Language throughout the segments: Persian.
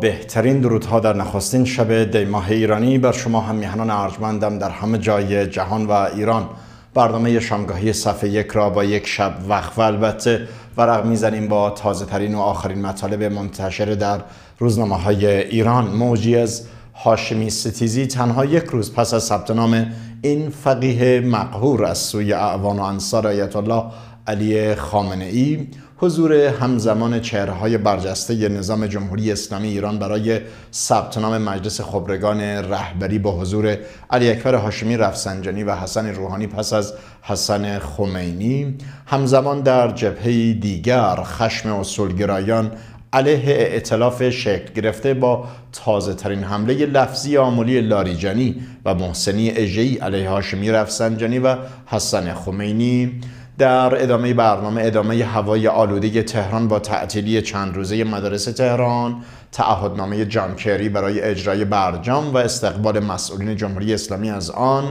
بهترین درودها در نخستین شب دیماه ایرانی بر شما هم میهنان ارجمندم در همه جای جهان و ایران برنامه شامگاهی صفحه یک را با یک شب وقف و البته ورق میزنیم با تازه ترین و آخرین مطالب منتشر در روزنامه های ایران موجی از هاشمی ستیزی تنها یک روز پس از ثبت نام این فقیه مقهور از سوی اعوان و انصار آیت الله علی خامنه ای حضور همزمان های برجسته نظام جمهوری اسلامی ایران برای ثبت نام مجلس خبرگان رهبری با حضور علی اکبر هاشمی رفسنجانی و حسن روحانی پس از حسن خمینی همزمان در جبهه دیگر خشم اصولگرایان علیه اعتلاف شکل گرفته با تازه ترین حمله لفظی آمولی لاریجانی و محسنی اجهی علیه هاشمی رفسنجانی و حسن خمینی در ادامه برنامه ادامه هوای آلوده تهران با تعطیلی چند روزه مدارس تهران تعهدنامه جانکری برای اجرای برجام و استقبال مسئولین جمهوری اسلامی از آن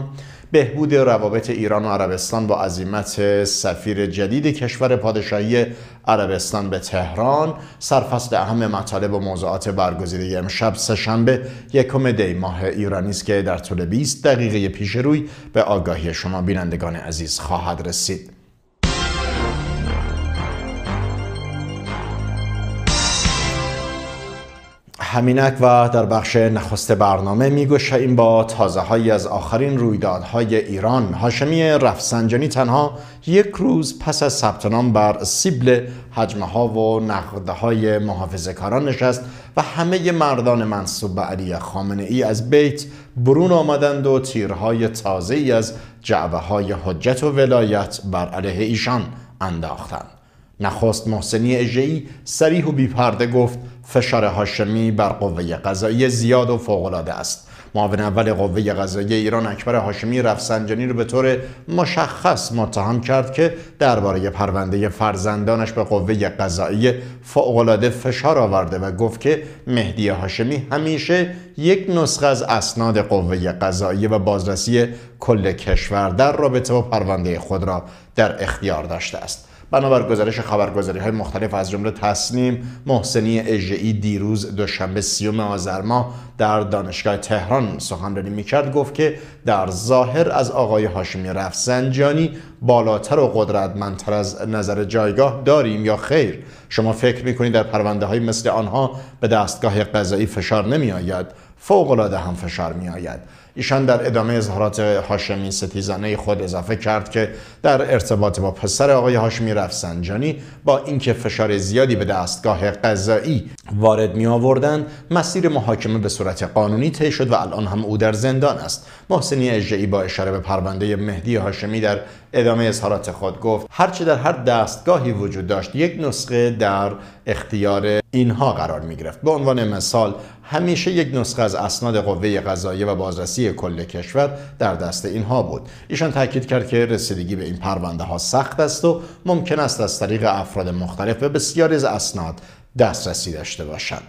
بهبود روابط ایران و عربستان با عظیمت سفیر جدید کشور پادشاهی عربستان به تهران سرفصل اهم مطالب و موضوعات برگزیده امشب سهشنبه یکم دی ماه ایرانی است که در طول 20 دقیقه پیش روی به آگاهی شما بینندگان عزیز خواهد رسید همینک و در بخش نخست برنامه این با تازه های از آخرین رویدادهای ایران هاشمی رفسنجانی تنها یک روز پس از سبتنام بر سیبل حجمه ها و نقده های کاران نشست و همه مردان منصوب به علی خامنه ای از بیت برون آمدند و تیرهای تازه ای از جعبه های حجت و ولایت بر علیه ایشان انداختند نخست محسنی اجهی سریح و بیپرده گفت فشار هاشمی بر قوه قضایی زیاد و فوقالعاده است معاون اول قوه قضایی ایران اکبر هاشمی رفسنجانی رو به طور مشخص متهم کرد که درباره پرونده فرزندانش به قوه قضایی فوقالعاده فشار آورده و گفت که مهدی هاشمی همیشه یک نسخه از اسناد قوه قضایی و بازرسی کل کشور در رابطه با پرونده خود را در اختیار داشته است بنابر گزارش خبرگزاری های مختلف از جمله تسنیم محسنی اژهای دیروز دوشنبه سیوم آذر ماه در دانشگاه تهران سخنرانی میکرد گفت که در ظاهر از آقای هاشمی رفسنجانی بالاتر و قدرتمندتر از نظر جایگاه داریم یا خیر شما فکر میکنید در پرونده های مثل آنها به دستگاه قضایی فشار نمیآید؟ فوقالعاده هم فشار میآید؟ ایشان در ادامه اظهارات هاشمی ستیزانه خود اضافه کرد که در ارتباط با پسر آقای هاشمی رفسنجانی با اینکه فشار زیادی به دستگاه قضایی وارد می آوردن مسیر محاکمه به صورت قانونی طی شد و الان هم او در زندان است محسنی اجرایی با اشاره به پرونده مهدی هاشمی در ادامه اظهارات خود گفت هرچه در هر دستگاهی وجود داشت یک نسخه در اختیار اینها قرار می گرفت به عنوان مثال همیشه یک نسخه از اسناد قوه قضاییه و بازرسی کل کشور در دست اینها بود ایشان تاکید کرد که رسیدگی به این پرونده ها سخت است و ممکن است از طریق افراد مختلف و بسیاری از اسناد دسترسی داشته باشند.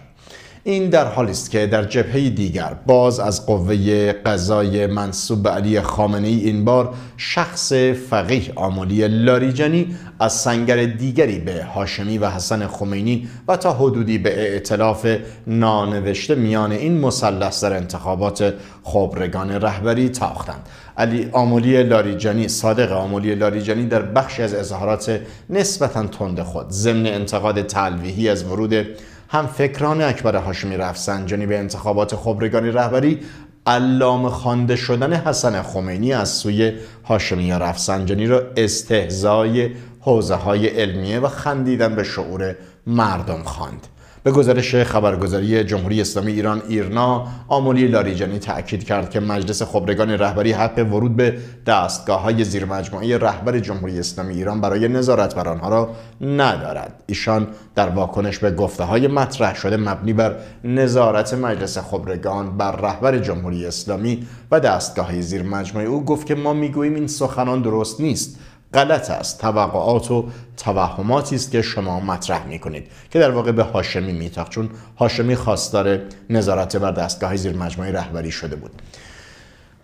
این در حالی است که در جبهه دیگر باز از قوه قضای منصوب علی خامنه ای این بار شخص فقیه آمولی لاریجانی از سنگر دیگری به هاشمی و حسن خمینی و تا حدودی به اعتلاف نانوشته میان این مثلث در انتخابات خبرگان رهبری تاختند علی آمولی لاریجانی صادق آمولی لاریجانی در بخشی از اظهارات نسبتا تند خود ضمن انتقاد تلویحی از ورود هم فکران اکبر هاشمی رفسنجانی به انتخابات خبرگان رهبری علام خوانده شدن حسن خمینی از سوی هاشمی رفسنجانی را استهزای حوزه های علمیه و خندیدن به شعور مردم خواند به گزارش خبرگزاری جمهوری اسلامی ایران ایرنا آمولی لاریجانی تأکید کرد که مجلس خبرگان رهبری حق ورود به دستگاه های زیرمجموعه رهبر جمهوری اسلامی ایران برای نظارت بر آنها را ندارد ایشان در واکنش به گفته های مطرح شده مبنی بر نظارت مجلس خبرگان بر رهبر جمهوری اسلامی و دستگاه های زیرمجموعه او گفت که ما میگوییم این سخنان درست نیست غلط است توقعات و توهماتی است که شما مطرح کنید که در واقع به هاشمی میتاخت چون هاشمی خواستار نظارت بر دستگاه زیر مجموعه رهبری شده بود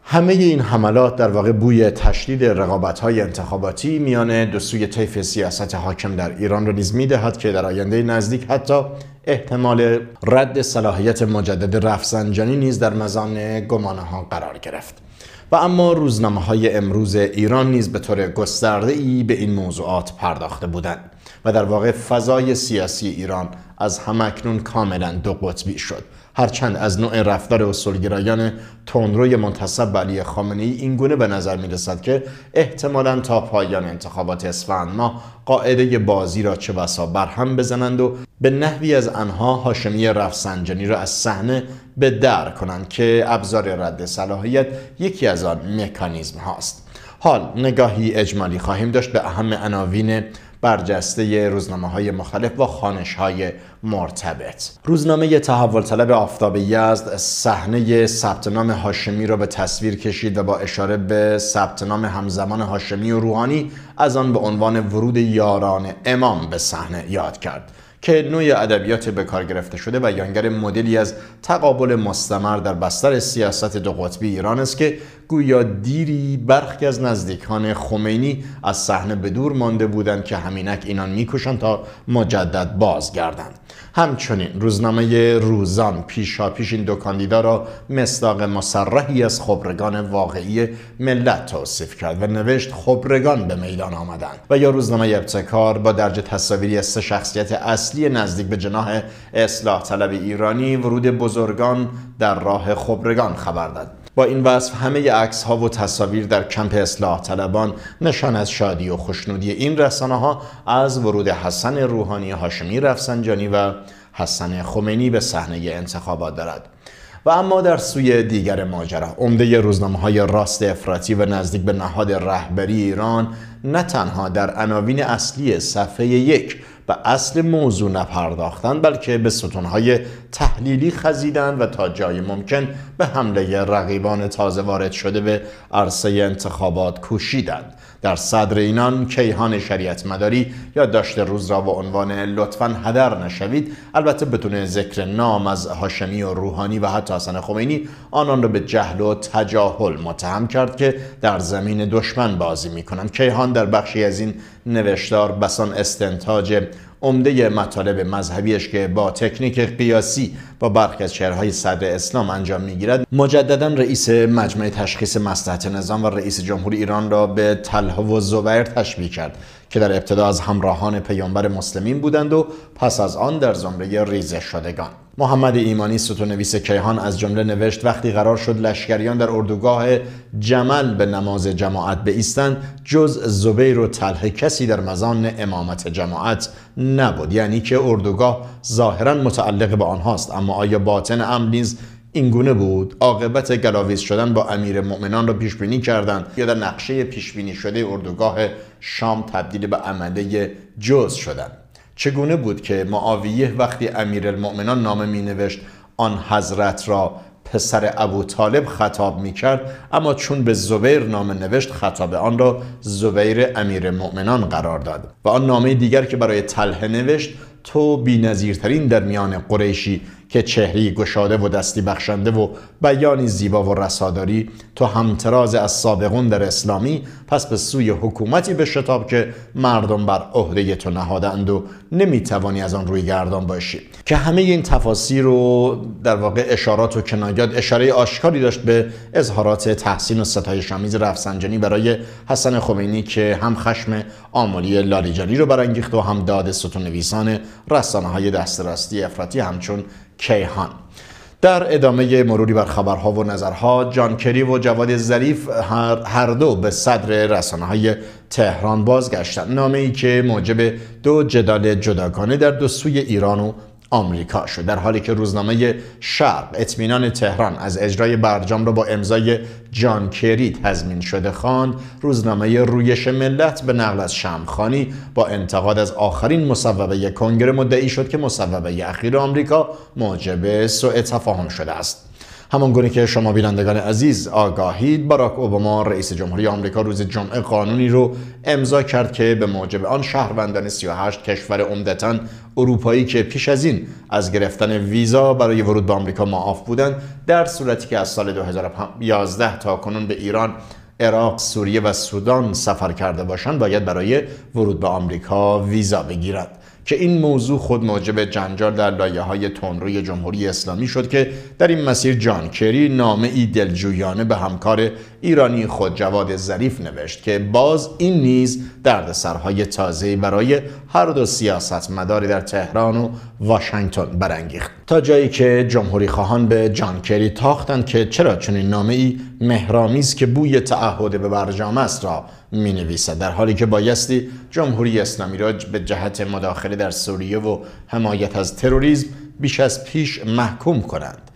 همه این حملات در واقع بوی تشدید رقابت های انتخاباتی میان دو سوی طیف سیاست حاکم در ایران را نیز میدهد که در آینده نزدیک حتی احتمال رد صلاحیت مجدد رفسنجانی نیز در مزان گمانه ها قرار گرفت و اما روزنامه های امروز ایران نیز به طور گسترده ای به این موضوعات پرداخته بودند و در واقع فضای سیاسی ایران از همکنون کاملا دو قطبی شد هرچند از نوع رفتار اصولگرایان تندروی منتصب به علی خامنه ای این گونه به نظر می رسد که احتمالا تا پایان انتخابات اسفند ما قاعده بازی را چه بسا برهم بزنند و به نحوی از آنها هاشمی رفسنجانی را از صحنه به در کنند که ابزار رد صلاحیت یکی از آن مکانیزم هاست حال نگاهی اجمالی خواهیم داشت به اهم عناوین برجسته روزنامه های مختلف و خانش های مرتبط روزنامه تحول طلب آفتاب یزد صحنه ثبت نام هاشمی را به تصویر کشید و با اشاره به ثبت نام همزمان هاشمی و روحانی از آن به عنوان ورود یاران امام به صحنه یاد کرد که نوع ادبیات به کار گرفته شده و یانگر مدلی از تقابل مستمر در بستر سیاست دو قطبی ایران است که گویا دیری برخی از نزدیکان خمینی از صحنه به دور مانده بودند که همینک اینان میکشند تا مجدد بازگردند همچنین روزنامه روزان پیش این دو کاندیدا را مصداق مسرحی از خبرگان واقعی ملت توصیف کرد و نوشت خبرگان به میدان آمدند و یا روزنامه ابتکار با درجه تصاویری از سه شخصیت اصلی نزدیک به جناح اصلاح طلب ایرانی ورود بزرگان در راه خبرگان خبر داد با این وصف همه عکس ها و تصاویر در کمپ اصلاح طلبان نشان از شادی و خوشنودی این رسانه ها از ورود حسن روحانی هاشمی رفسنجانی و حسن خمینی به صحنه انتخابات دارد و اما در سوی دیگر ماجرا عمده روزنامه های راست افراطی و نزدیک به نهاد رهبری ایران نه تنها در عناوین اصلی صفحه یک به اصل موضوع نپرداختند بلکه به ستونهای تحلیلی خزیدن و تا جای ممکن به حمله رقیبان تازه وارد شده به عرصه انتخابات کوشیدند در صدر اینان کیهان شریعت مداری داشته روز را به عنوان لطفا هدر نشوید البته بدون ذکر نام از هاشمی و روحانی و حتی حسن خمینی آنان را به جهل و تجاهل متهم کرد که در زمین دشمن بازی کنند. کیهان در بخشی از این نوشتار بسان استنتاج عمده مطالب مذهبیش که با تکنیک قیاسی با برخی از شعرهای صدر اسلام انجام میگیرد مجددا رئیس مجمع تشخیص مسلحت نظام و رئیس جمهور ایران را به طلحه و زبیر تشبیه کرد که در ابتدا از همراهان پیامبر مسلمین بودند و پس از آن در زمره ریزه شدگان محمد ایمانی نویس کیهان از جمله نوشت وقتی قرار شد لشکریان در اردوگاه جمل به نماز جماعت بیستند جز زبیر و تله کسی در مزان امامت جماعت نبود یعنی که اردوگاه ظاهرا متعلق به آنهاست اما آیا باطن امر نیز اینگونه بود عاقبت گلاویز شدن با امیر مؤمنان را پیش بینی کردند یا در نقشه پیش بینی شده اردوگاه شام تبدیل به عمله جز شدند چگونه بود که معاویه وقتی امیر المؤمنان نامه می نوشت آن حضرت را پسر ابو طالب خطاب می کرد اما چون به زبیر نامه نوشت خطاب آن را زبیر امیر مؤمنان قرار داد و آن نامه دیگر که برای تله نوشت تو بی در میان قریشی که چهری گشاده و دستی بخشنده و بیانی زیبا و رساداری تو همتراز از سابقون در اسلامی پس به سوی حکومتی به شتاب که مردم بر عهده تو نهادند و نمیتوانی از آن روی گردان باشی که همه این تفاسیر و در واقع اشارات و کنایات اشاره آشکاری داشت به اظهارات تحسین و ستایش آمیز رفسنجانی برای حسن خمینی که هم خشم آملی لاریجانی رو برانگیخت و هم داد نویسان رسانه های راستی افراطی همچون کیهان در ادامه مروری بر خبرها و نظرها جان کری و جواد ظریف هر, دو به صدر رسانه های تهران بازگشتند نامه ای که موجب دو جدال جداگانه در دو سوی ایران و آمریکا شد در حالی که روزنامه شرق اطمینان تهران از اجرای برجام را با امضای جان کری تضمین شده خواند روزنامه رویش ملت به نقل از شمخانی با انتقاد از آخرین مصوبه کنگره مدعی شد که مصوبه اخیر آمریکا موجب سوء تفاهم شده است همان گونه که شما بینندگان عزیز آگاهید باراک اوباما رئیس جمهوری آمریکا روز جمعه قانونی رو امضا کرد که به موجب آن شهروندان 38 کشور عمدتا اروپایی که پیش از این از گرفتن ویزا برای ورود به آمریکا معاف بودند در صورتی که از سال 2011 تا کنون به ایران عراق، سوریه و سودان سفر کرده باشند باید برای ورود به آمریکا ویزا بگیرند. که این موضوع خود موجب جنجال در لایه های تنروی جمهوری اسلامی شد که در این مسیر جان کری نامه ای دلجویانه به همکار ایرانی خود جواد ظریف نوشت که باز این نیز دردسرهای تازه‌ای برای هر دو مداری در تهران و واشنگتن برانگیخت تا جایی که جمهوری خواهان به جان کری تاختند که چرا چنین نامه ای مهرامیز که بوی تعهد به برجام است را می نویسد در حالی که بایستی جمهوری اسلامی را به جهت مداخله در سوریه و حمایت از تروریسم بیش از پیش محکوم کنند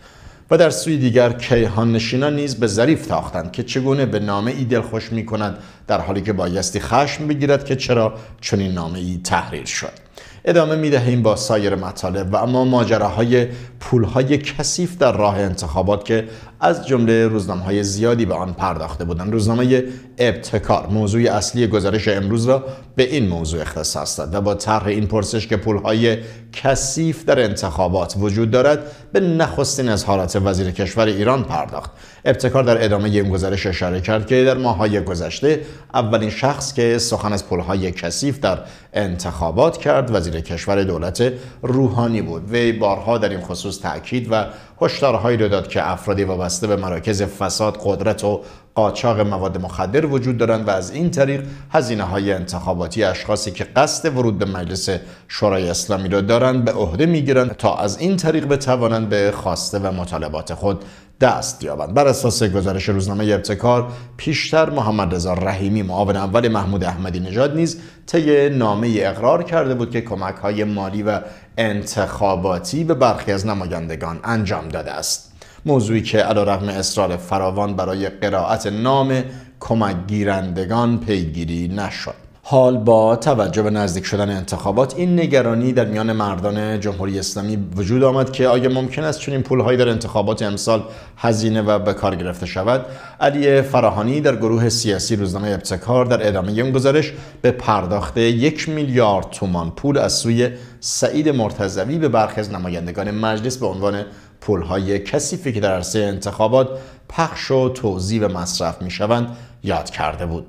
و در سوی دیگر کیهان نیز به ظریف تاختند که چگونه به نامه ای دلخوش می کند در حالی که بایستی خشم بگیرد که چرا چنین نامه ای تحریر شد ادامه می دهیم با سایر مطالب و اما ماجراهای پولهای کسیف در راه انتخابات که از جمله روزنامه های زیادی به آن پرداخته بودند روزنامه ابتکار موضوع اصلی گزارش امروز را به این موضوع اختصاص داد و با طرح این پرسش که پولهای کثیف در انتخابات وجود دارد به نخستین از حالات وزیر کشور ایران پرداخت ابتکار در ادامه این گزارش اشاره کرد که در ماههای گذشته اولین شخص که سخن از پولهای کثیف در انتخابات کرد وزیر کشور دولت روحانی بود وی بارها در این خصوص تاکید و هشدارهایی رو داد که افرادی وابسته به مراکز فساد قدرت و قاچاق مواد مخدر وجود دارند و از این طریق هزینه های انتخاباتی اشخاصی که قصد ورود به مجلس شورای اسلامی را دارند به عهده میگیرند تا از این طریق بتوانند به خواسته و مطالبات خود دست یابند بر اساس گزارش روزنامه ابتکار پیشتر محمد رضا رحیمی معاون اول محمود احمدی نژاد نیز طی نامه اقرار کرده بود که کمک های مالی و انتخاباتی به برخی از نمایندگان انجام داده است موضوعی که رقم اصرار فراوان برای قرائت نام کمک گیرندگان پیگیری نشد حال با توجه به نزدیک شدن انتخابات این نگرانی در میان مردان جمهوری اسلامی وجود آمد که آیا ممکن است چنین پولهایی در انتخابات امسال هزینه و به کار گرفته شود علی فراهانی در گروه سیاسی روزنامه ابتکار در ادامه این گزارش به پرداخت یک میلیارد تومان پول از سوی سعید مرتضوی به برخی از نمایندگان مجلس به عنوان پولهای کثیفی که در عرصه انتخابات پخش و توضیح و مصرف میشوند یاد کرده بود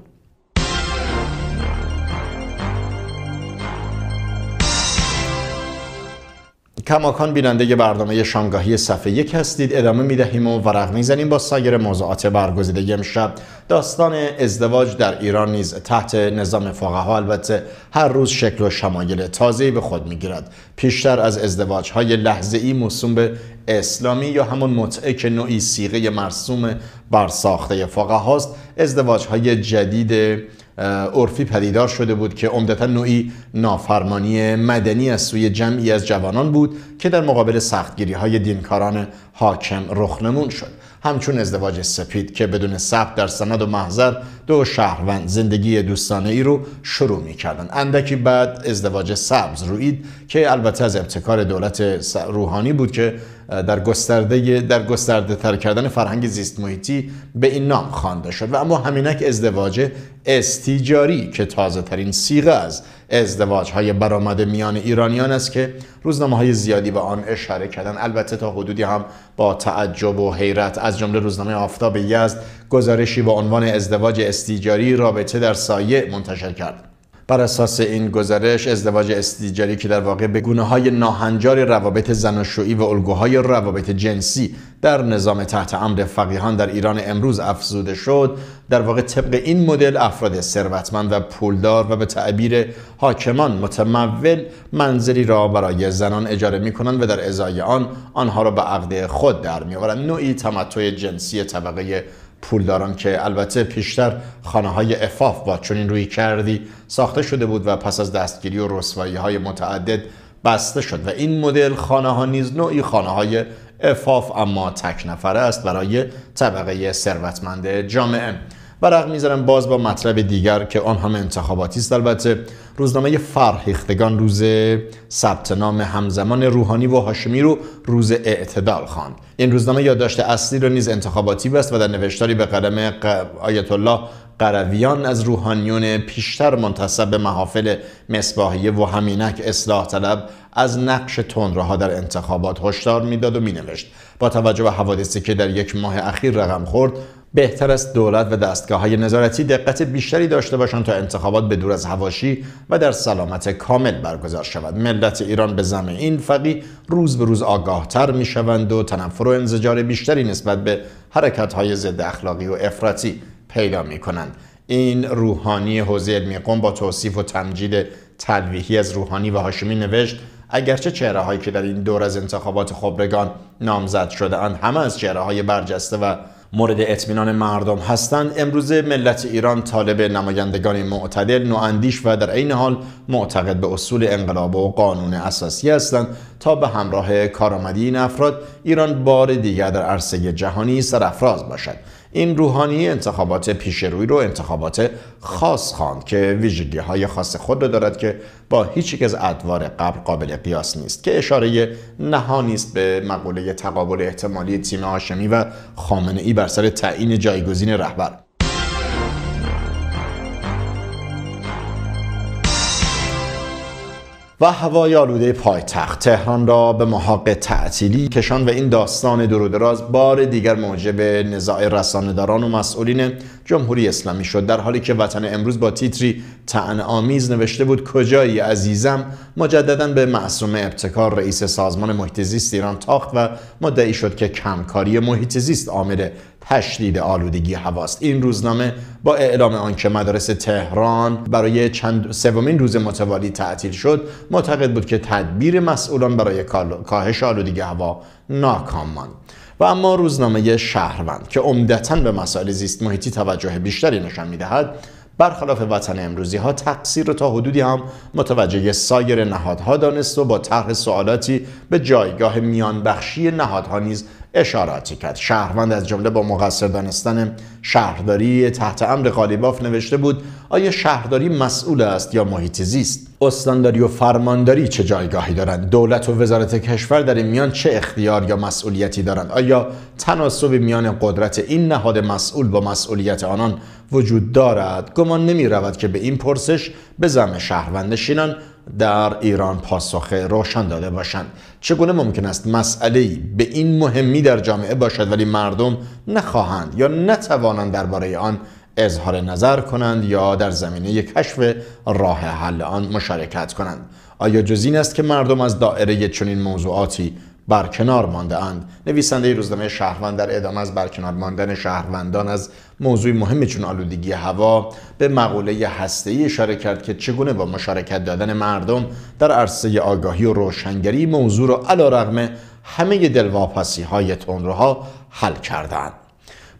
کماکان بیننده برنامه شامگاهی صفحه یک هستید ادامه میدهیم و ورق میزنیم با سایر موضوعات برگزیده امشب داستان ازدواج در ایران نیز تحت نظام فقها البته هر روز شکل و شمایل تازهی به خود گیرد پیشتر از ازدواج های لحظه ای موسوم به اسلامی یا همون متعه که نوعی سیغه مرسوم برساخته فقه هاست ازدواج های جدید عرفی پدیدار شده بود که عمدتا نوعی نافرمانی مدنی از سوی جمعی از جوانان بود که در مقابل سختگیری های دینکاران حاکم رخ نمون شد همچون ازدواج سپید که بدون ثبت در سند و محضر دو شهروند زندگی دوستانه ای رو شروع می کردن. اندکی بعد ازدواج سبز روید که البته از ابتکار دولت روحانی بود که در گسترده در گسترده تر کردن فرهنگ زیست محیطی به این نام خوانده شد و اما همینک ازدواج استیجاری که تازه ترین سیغه از ازدواج های برامده میان ایرانیان است که روزنامه های زیادی به آن اشاره کردن البته تا حدودی هم با تعجب و حیرت از جمله روزنامه آفتاب یزد گزارشی با عنوان ازدواج استیجاری رابطه در سایه منتشر کرد بر اساس این گزارش ازدواج استیجاری که در واقع به گونه های ناهنجار روابط زناشویی و الگوهای روابط جنسی در نظام تحت امر فقیهان در ایران امروز افزوده شد در واقع طبق این مدل افراد ثروتمند و پولدار و به تعبیر حاکمان متمول منظری را برای زنان اجاره می کنند و در ازای آن آنها را به عقد خود در می آورند نوعی تمتع جنسی طبقه پول دارن که البته پیشتر خانه های افاف با چنین روی کردی ساخته شده بود و پس از دستگیری و رسوایی های متعدد بسته شد و این مدل خانه ها نیز نوعی خانه های افاف اما تک نفره است برای طبقه ثروتمند جامعه برق میزنم باز با مطلب دیگر که آن هم انتخاباتی است البته روزنامه فرهیختگان روز ثبت نام همزمان روحانی و هاشمی رو روز اعتدال خواند این روزنامه یادداشت اصلی رو نیز انتخاباتی بست و در نوشتاری به قلم آیت الله قرویان از روحانیون پیشتر منتصب به محافل مصباحیه و همینک اصلاح طلب از نقش تندروها در انتخابات هشدار میداد و مینوشت با توجه به حوادثی که در یک ماه اخیر رقم خورد بهتر است دولت و دستگاه های نظارتی دقت بیشتری داشته باشند تا انتخابات به دور از هواشی و در سلامت کامل برگزار شود ملت ایران به زمین این فقی روز به روز آگاهتر می شوند و تنفر و انزجار بیشتری نسبت به حرکت های ضد اخلاقی و افراطی پیدا می کنند این روحانی حوزه علمی قوم با توصیف و تمجید تلویحی از روحانی و هاشمی نوشت اگرچه چهره هایی که در این دور از انتخابات خبرگان نامزد شده همه از چهره های برجسته و مورد اطمینان مردم هستند امروزه ملت ایران طالب نمایندگان معتدل نواندیش و در عین حال معتقد به اصول انقلاب و قانون اساسی هستند تا به همراه کارآمدی این افراد ایران بار دیگر در عرصه جهانی سرافراز باشد این روحانی انتخابات پیش رو انتخابات خاص خواند که ویژگی های خاص خود رو دارد که با هیچ یک از ادوار قبل قابل قیاس نیست که اشاره نهانی نیست به مقوله تقابل احتمالی تیم هاشمی و خامنه ای بر سر تعیین جایگزین رهبر و هوای آلوده پایتخت تهران را به محاق تعطیلی کشان و این داستان درود بار دیگر موجب نزاع رسانهداران و مسئولین جمهوری اسلامی شد در حالی که وطن امروز با تیتری تعن آمیز نوشته بود کجایی عزیزم مجددا به معصوم ابتکار رئیس سازمان محیط ایران تاخت و مدعی شد که کمکاری محیط زیست آمده. تشدید آلودگی هواست این روزنامه با اعلام آنکه مدارس تهران برای چند سومین روز متوالی تعطیل شد معتقد بود که تدبیر مسئولان برای کاهش آلودگی هوا ناکام ماند و اما روزنامه شهروند که عمدتا به مسائل زیست محیطی توجه بیشتری نشان میدهد برخلاف وطن امروزی ها تقصیر تا حدودی هم متوجه سایر نهادها دانست و با طرح سوالاتی به جایگاه میان بخشی نهادها نیز اشاراتی کرد شهروند از جمله با مقصر دانستن شهرداری تحت امر قالیباف نوشته بود آیا شهرداری مسئول است یا محیط زیست استانداری و فرمانداری چه جایگاهی دارند دولت و وزارت کشور در این میان چه اختیار یا مسئولیتی دارند آیا تناسب میان قدرت این نهاد مسئول با مسئولیت آنان وجود دارد گمان نمی رود که به این پرسش به زم شهروند شینان در ایران پاسخ روشن داده باشند چگونه ممکن است مسئله به این مهمی در جامعه باشد ولی مردم نخواهند یا نتوانند درباره آن اظهار نظر کنند یا در زمینه کشف راه حل آن مشارکت کنند آیا جز این است که مردم از دائره چنین موضوعاتی برکنار مانده اند نویسنده روزنامه شهروند در ادامه از برکنار ماندن شهروندان از موضوع مهم چون آلودگی هوا به مقوله ای اشاره کرد که چگونه با مشارکت دادن مردم در عرصه آگاهی و روشنگری موضوع را رو علیرغم همه دلواپسی های تندروها حل کردند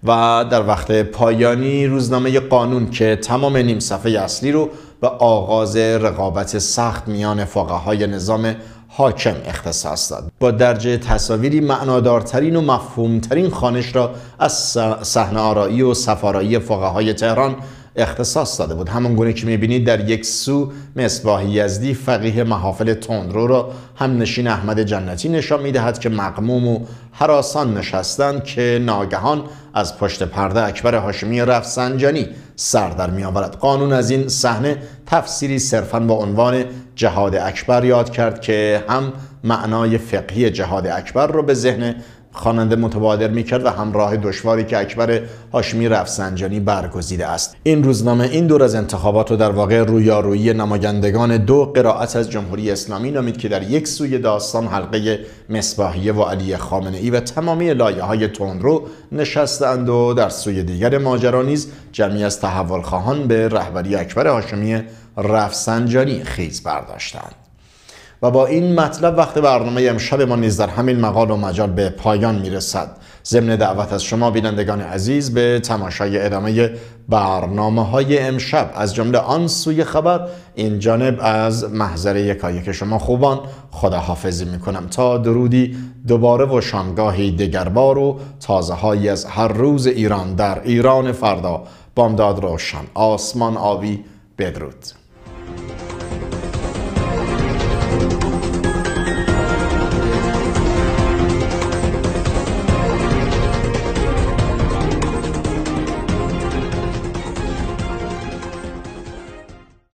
و در وقت پایانی روزنامه قانون که تمام نیم صفحه اصلی رو به آغاز رقابت سخت میان فقهای نظام حاکم اختصاص داد با درجه تصاویری معنادارترین و مفهومترین خانش را از صحنه آرایی و سفارایی فقهای تهران اختصاص داده بود همون گونه که میبینید در یک سو مصباح یزدی فقیه محافل تندرو را هم نشین احمد جنتی نشان میدهد که مقموم و حراسان نشستند که ناگهان از پشت پرده اکبر هاشمی رفسنجانی سر در میآورد قانون از این صحنه تفسیری صرفا با عنوان جهاد اکبر یاد کرد که هم معنای فقهی جهاد اکبر رو به ذهن خواننده متبادر میکرد و همراه دشواری که اکبر هاشمی رفسنجانی برگزیده است این روزنامه این دور از انتخابات رو در واقع رویارویی نمایندگان دو قرائت از جمهوری اسلامی نامید که در یک سوی داستان حلقه مصباحیه و علی خامنه ای و تمامی لایه های رو نشستند و در سوی دیگر ماجرا نیز جمعی از تحولخواهان به رهبری اکبر هاشمی رفسنجانی خیز برداشتند و با این مطلب وقت برنامه امشب ما نیز در همین مقال و مجال به پایان میرسد ضمن دعوت از شما بینندگان عزیز به تماشای ادامه برنامه های امشب از جمله آن سوی خبر این جانب از محضر که شما خوبان خداحافظی میکنم تا درودی دوباره و شامگاهی دگربار و تازه هایی از هر روز ایران در ایران فردا بامداد روشن آسمان آبی بدرود